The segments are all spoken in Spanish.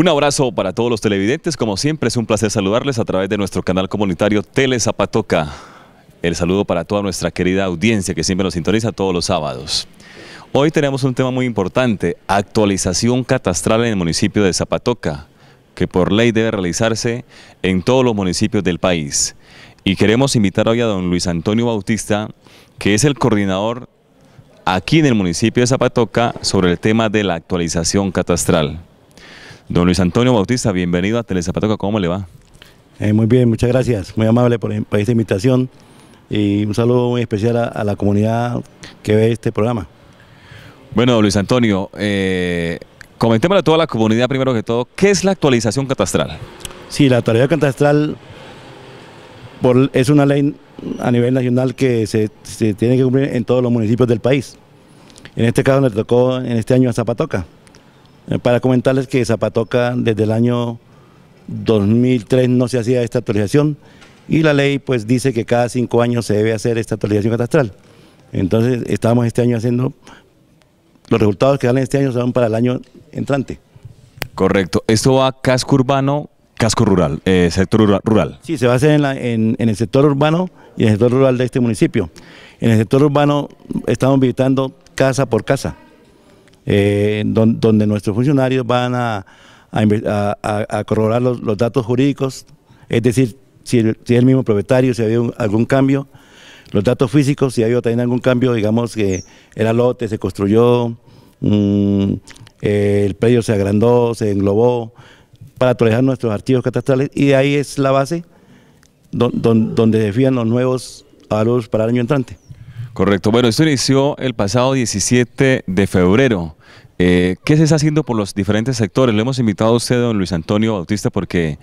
Un abrazo para todos los televidentes. Como siempre, es un placer saludarles a través de nuestro canal comunitario Tele Zapatoca. El saludo para toda nuestra querida audiencia que siempre nos sintoniza todos los sábados. Hoy tenemos un tema muy importante, actualización catastral en el municipio de Zapatoca, que por ley debe realizarse en todos los municipios del país. Y queremos invitar hoy a don Luis Antonio Bautista, que es el coordinador aquí en el municipio de Zapatoca sobre el tema de la actualización catastral. Don Luis Antonio Bautista, bienvenido a Telezapatoca, ¿cómo le va? Eh, muy bien, muchas gracias, muy amable por, esta invitación y un saludo muy especial a, la comunidad que ve este programa. Bueno, don Luis Antonio, eh, comentémosle a toda la comunidad primero que todo, ¿qué es la actualización catastral? Sí, la actualización catastral es una ley a nivel nacional que se, se tiene que cumplir en todos los municipios del país. En este caso le tocó en este año a Zapatoca. Eh, para comentarles que Zapatoca desde el año 2003 no se hacía esta actualización y la ley pues dice que cada cinco años se debe hacer esta actualización catastral. Entonces estamos este año haciendo, los resultados que dan este año son para el año entrante. Correcto, esto va a casco urbano, casco rural, eh, sector rural. Sí, se va a hacer en, en el sector urbano y en el sector rural de este municipio. En el sector urbano estamos visitando casa por casa. Eh, donde nuestros funcionarios van a, corroborar los, datos jurídicos, es decir, si, es el mismo propietario, si ha habido algún cambio, los datos físicos, si ha habido también algún cambio, digamos que era lote, se construyó, mm, eh, el predio se agrandó, se englobó, para actualizar nuestros archivos catastrales y ahí es la base donde se los nuevos valores para el año entrante. Correcto. Bueno, esto inició el pasado 17 de febrero. Eh, ¿Qué se está haciendo por los diferentes sectores? Le hemos invitado a usted, don Luis Antonio Bautista, porque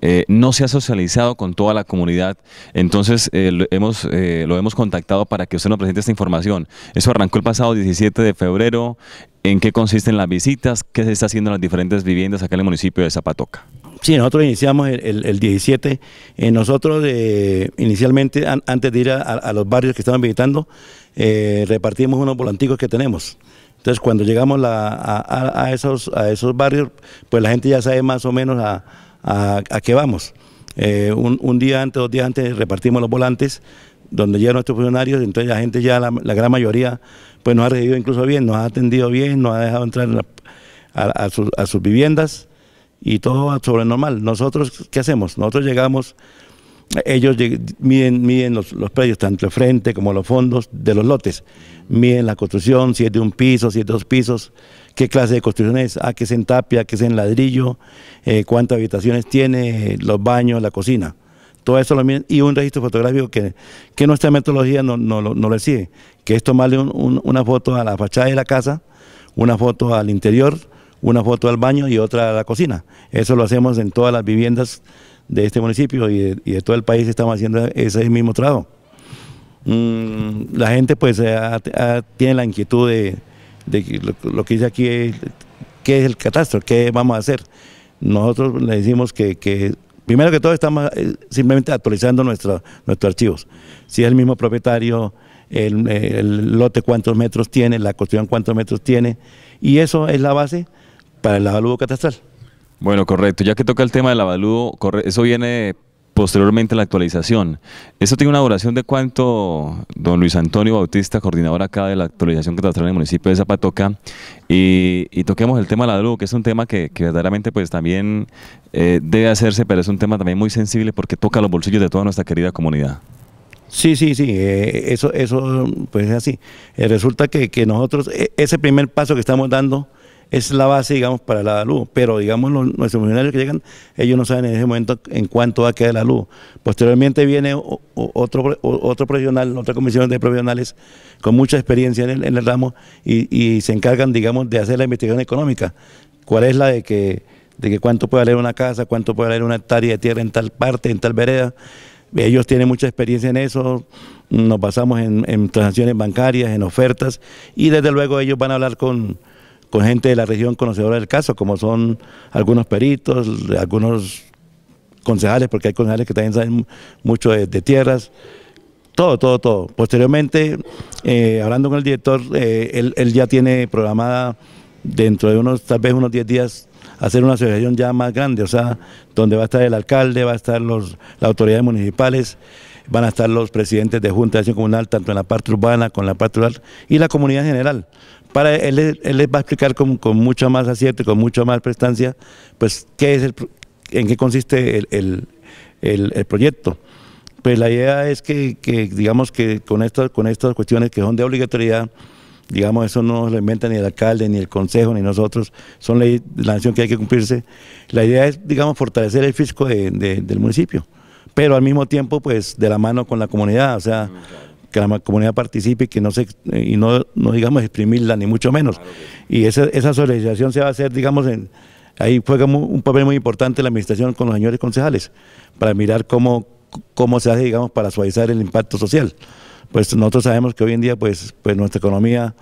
eh, no se ha socializado con toda la comunidad. Entonces, eh, hemos, lo hemos contactado para que usted nos presente esta información. Eso arrancó el pasado 17 de febrero. ¿En qué consisten las visitas? ¿Qué se está haciendo en las diferentes viviendas acá en el municipio de Zapatoca? Sí, nosotros iniciamos el, 17. Eh, nosotros eh, inicialmente, antes de ir a, los barrios que estaban visitando, eh, repartimos unos volanticos que tenemos. Entonces, cuando llegamos a, esos, barrios, pues la gente ya sabe más o menos a, qué vamos. Un, día antes, dos días antes, repartimos los volantes donde llegan nuestros funcionarios, entonces la gente ya, la, gran mayoría, pues nos ha recibido incluso bien, nos ha atendido bien, nos ha dejado entrar a sus viviendas y todo sobre normal. Nosotros, ¿qué hacemos? Nosotros llegamos, ellos miden, los, los, predios, tanto el frente como los fondos de los lotes. Miden la construcción, si es de un piso, si es de dos pisos, qué clase de construcción es, a qué es en tapia, a qué es en ladrillo, eh, cuántas habitaciones tiene, los baños, la cocina. Todo eso lo miden y un registro fotográfico que, que nuestra metodología no, no, no lo sigue que es tomarle una foto a la fachada de la casa, una foto al interior, una foto al baño y otra a la cocina. Eso lo hacemos en todas las viviendas de este municipio y de, todo el país estamos haciendo ese mismo trabajo. Mm, la gente pues eh, tiene la inquietud de, lo, que dice aquí, es, qué es el catastro, qué vamos a hacer. Nosotros le decimos que, primero que todo estamos eh, simplemente actualizando nuestro, nuestros archivos. Si es el mismo propietario, el, el lote cuántos metros tiene, la construcción cuántos metros tiene, y eso es la base para el avalúo catastral. Bueno, correcto. Ya que toca el tema del avalúo, eso viene posteriormente a la actualización. ¿Eso tiene una duración de cuánto, don Luis Antonio Bautista, coordinador acá de la actualización catastral en el municipio de Zapatoca? Y, toquemos el tema del avalúo, que es un tema que, verdaderamente pues también eh, debe hacerse, pero es un tema también muy sensible porque toca los bolsillos de toda nuestra querida comunidad. Sí, sí, sí, eh, eso, eso pues es así. Eh, resulta que nosotros, e-, ese primer paso que estamos dando es la base, digamos, para la luz. Pero, digamos, los, nuestros funcionarios que llegan, ellos no saben en ese momento en cuánto va a quedar la luz. Posteriormente viene otro, otro profesional, otra comisión de profesionales con mucha experiencia en el, ramo y, se encargan, digamos, de hacer la investigación económica. ¿Cuál es la de que, de que cuánto puede valer una casa, cuánto puede valer una hectárea de tierra en tal parte, en tal vereda? Ellos tienen mucha experiencia en eso, nos basamos en transacciones bancarias, en ofertas, y desde luego ellos van a hablar con, con gente de la región conocedora del caso, como son algunos peritos, algunos concejales, porque hay concejales que también saben mucho de, tierras, todo, todo, todo. Posteriormente, eh, hablando con el director, eh, él, ya tiene programada dentro de unos, tal vez unos 10 días, hacer una asociación ya más grande, o sea, donde va a estar el alcalde, va a estar los, las autoridades municipales, van a estar los presidentes de Junta de Acción Comunal, tanto en la parte urbana como en la parte rural, y la comunidad en general, para él, les va a explicar con, mucho más acierto, con mucho más prestancia, pues qué es el, en qué consiste el, el, el, proyecto. Pues la idea es que, que digamos que con, esto, con estas cuestiones que son de obligatoriedad, digamos, eso no lo inventa ni el alcalde, ni el consejo, ni nosotros, son ley, la nación que hay que cumplirse. La idea es, digamos, fortalecer el fisco del municipio, pero al mismo tiempo, pues, de la mano con la comunidad, o sea, mm, que la comunidad participe y que no se y no, no digamos exprimirla ni mucho menos y esa, esa se va a hacer digamos en ahí juega un papel muy importante la administración con los señores concejales para mirar cómo cómo se hace digamos para suavizar el impacto social pues nosotros sabemos que hoy en día pues pues nuestra economía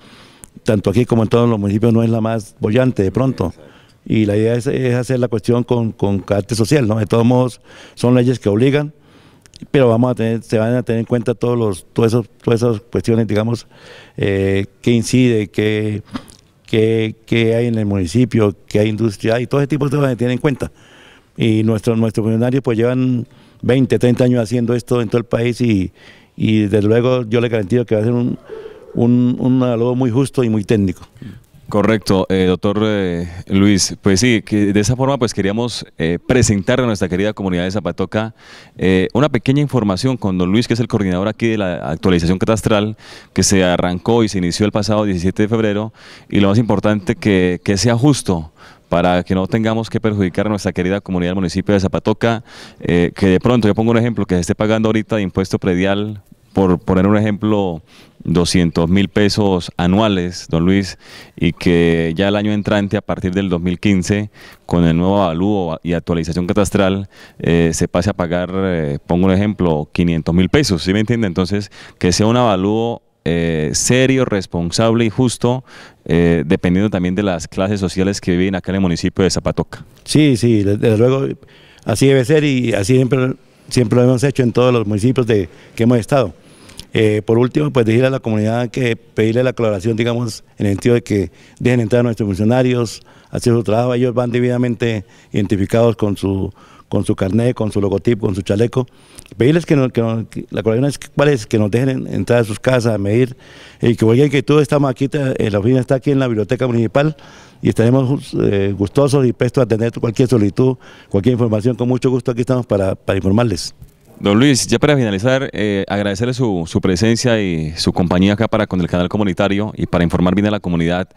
tanto aquí como en todos los municipios no es la más bollante de pronto y la idea es, hacer la cuestión con, con carácter social no de todos modos son leyes que obligan pero vamos a tener, se van a tener en cuenta todos los, todas, esas, cuestiones, digamos, eh, que incide, que, que, hay en el municipio, que hay industria, y todo ese tipo de cosas se tener en cuenta. Y nuestros funcionarios pues llevan 20, 30 años haciendo esto en todo el país y, desde luego yo le garantizo que va a ser un, un, un muy justo y muy técnico. Correcto, eh, doctor eh, Luis. Pues sí, que de esa forma pues queríamos eh, presentar a nuestra querida comunidad de Zapatoca una pequeña información con don Luis, que es el coordinador aquí de la actualización catastral, que se arrancó y se inició el pasado 17 de febrero, y lo más importante que, sea justo para que no tengamos que perjudicar a nuestra querida comunidad del municipio de Zapatoca, que de pronto, yo pongo un ejemplo, que se esté pagando ahorita de impuesto predial, por poner un ejemplo 200 mil pesos anuales, don Luis, y que ya el año entrante, a partir del 2015, con el nuevo avalúo y actualización catastral, eh, se pase a pagar, eh, pongo un ejemplo, 500 mil pesos, ¿sí me entiende? Entonces, que sea un avalúo eh, serio, responsable y justo, dependiendo también de las clases sociales que viven acá en el municipio de Zapatoca. Sí, sí, desde luego así debe ser y así siempre, siempre lo hemos hecho en todos los municipios de que hemos estado. Eh, por último, pues decirle a la comunidad que pedirle la colaboración, digamos, en el sentido de que dejen entrar a nuestros funcionarios, hacer su trabajo, ellos van debidamente identificados con su con su carnet, con su logotipo, con su chaleco. Pedirles que, nos, la colaboración es, ¿cuál es? que nos dejen entrar a sus casas medir y que oigan que todos estamos aquí, eh, la oficina está aquí en la biblioteca municipal y estaremos eh, gustosos y prestos a atender cualquier solicitud, cualquier información. Con mucho gusto aquí estamos para informarles. Don Luis, ya para finalizar, eh, agradecerle su, presencia y su compañía acá para con el canal comunitario y para informar bien a la comunidad.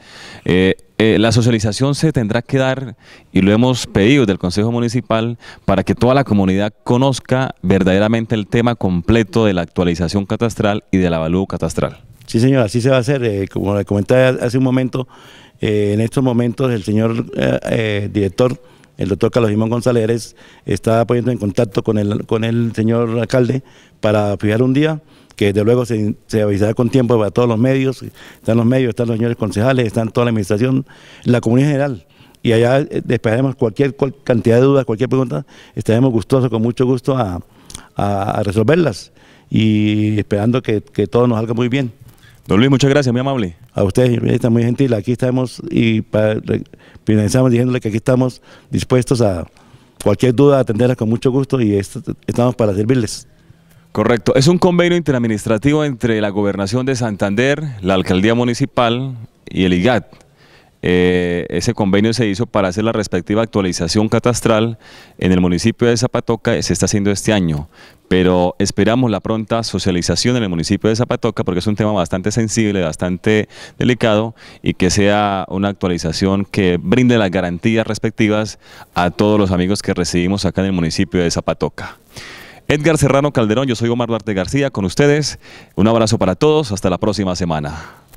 Eh, eh, la socialización se tendrá que dar, y lo hemos pedido del Consejo Municipal, para que toda la comunidad conozca verdaderamente el tema completo de la actualización catastral y del avalúo catastral. Sí, señor, así se va a hacer. como le comenté hace un momento, en estos momentos el señor director el doctor Carlos Jimón González está poniendo en contacto con el, con el señor alcalde para fijar un día que desde luego se, avisará con tiempo para todos los medios, están los medios, están los señores concejales, están toda la administración, la comunidad general. Y allá eh, despejaremos cualquier, cantidad de dudas, cualquier pregunta, estaremos gustosos, con mucho gusto a, resolverlas y esperando que, que todo nos salga muy bien. Don Luis, muchas gracias, muy amable. A ustedes está muy gentil. Aquí estamos y para, finalizamos diciéndole que aquí estamos dispuestos a cualquier duda, atenderla con mucho gusto y estamos para servirles. Correcto. Es un convenio interadministrativo entre la Gobernación de Santander, la Alcaldía Municipal y el IGAT. Eh, ese convenio se hizo para hacer la respectiva actualización catastral en el municipio de Zapatoca, se está haciendo este año, pero esperamos la pronta socialización en el municipio de Zapatoca porque es un tema bastante sensible, bastante delicado y que sea una actualización que brinde las garantías respectivas a todos los amigos que recibimos acá en el municipio de Zapatoca. Edgar Serrano Calderón, yo soy Omar Duarte García con ustedes. Un abrazo para todos, hasta la próxima semana.